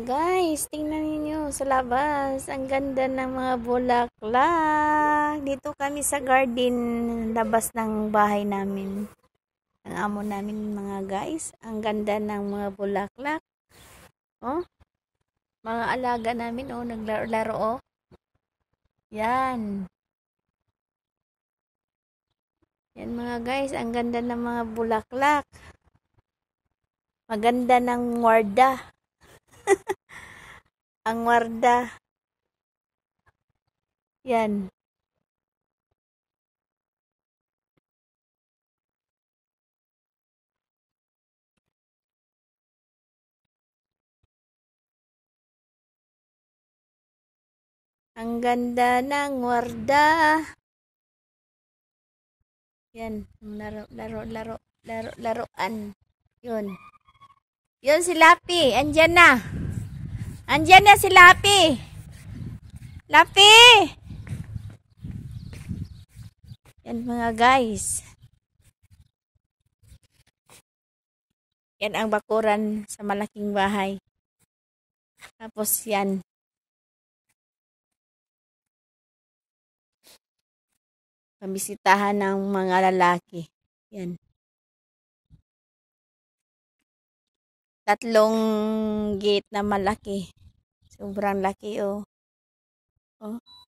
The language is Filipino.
guys, tingnan niyo sa labas. Ang ganda ng mga bulaklak. Dito kami sa garden, labas ng bahay namin. Ang amo namin mga guys. Ang ganda ng mga bulaklak. Oh, mga alaga namin, oh, naglaro-laro, oh. Yan. Yan mga guys, ang ganda ng mga bulaklak. Maganda ng warda ang warda. Yan. Ang ganda ng warda. Yan, laro, laro, laro, laro, laruan. Yun. Yun si Lapi, andyan na. Andiyan na si Lapi. Lapi! Yan mga guys. Yan ang bakuran sa malaking bahay. Tapos yan. Pambisitahan ng mga lalaki. Yan. tatlong gate na malaki. Sobrang laki, oh. Oh.